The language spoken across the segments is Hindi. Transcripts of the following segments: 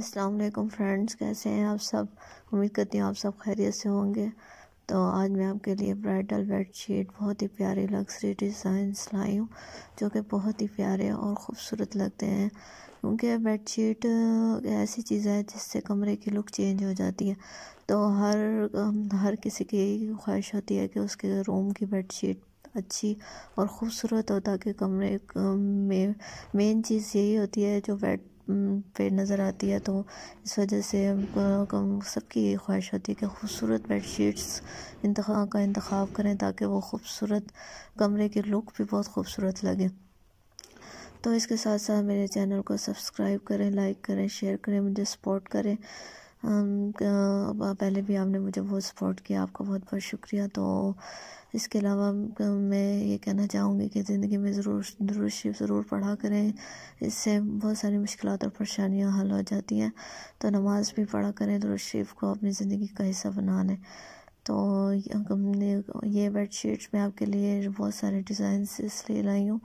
अस्सलाम वालेकुम फ्रेंड्स कैसे हैं आप सब उम्मीद करती हूँ आप सब खैरियत से होंगे तो आज मैं आपके लिए ब्राइडल बेडशीट बहुत ही प्यारे लग्जरी डिज़ाइन लाई हूँ जो कि बहुत ही प्यारे और ख़ूबसूरत लगते हैं क्योंकि बेडशीट ऐसी चीज़ है जिससे कमरे की लुक चेंज हो जाती है तो हर हर किसी की ख्वाहिश होती है कि उसके रूम की बेडशीट अच्छी और ख़ूबसूरत हो ताकि कमरे में मेन चीज़ यही होती है जो बेड पर नज़र आती है तो इस वजह से सबकी यही ख्वाहिश होती है कि खूबसूरत बेड शीट्स इंतखा का इंतखब करें ताकि वो खूबसूरत कमरे के लुक भी बहुत खूबसूरत लगे तो इसके साथ साथ मेरे चैनल को सब्सक्राइब करें लाइक करें शेयर करें मुझे सपोर्ट करें पहले भी आपने मुझे बहुत सपोर्ट किया आपका बहुत बहुत शुक्रिया तो इसके अलावा मैं ये कहना चाहूँगी कि ज़िंदगी में ज़रूर ज़रूर ज़रूर पढ़ा करें इससे बहुत सारी मुश्किल और परेशानियाँ हल हो जाती हैं तो नमाज़ भी पढ़ा करें दुरुज को अपनी ज़िंदगी का हिस्सा बना लें तो ये बेड शीट्स मैं आपके लिए बहुत सारे डिज़ाइन इसलिए लाई हूँ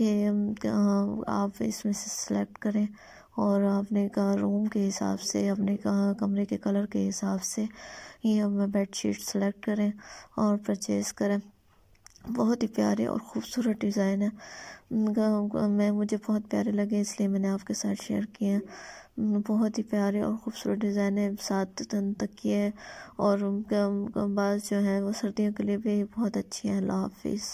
कि आप इसमें से सेलेक्ट करें और आपने कहा रूम के हिसाब से अपने कहा कमरे के कलर के हिसाब से ये बेड शीट सेलेक्ट करें और परचेज़ करें बहुत ही प्यारे और ख़ूबसूरत डिज़ाइन है मैं मुझे बहुत प्यारे लगे इसलिए मैंने आपके साथ शेयर किए हैं बहुत ही प्यारे और ख़ूबसूरत डिज़ाइन है सात तन की है और बाज़ जो है वो सर्दियों के लिए भी बहुत अच्छी हैं अल्लाह हाफिज़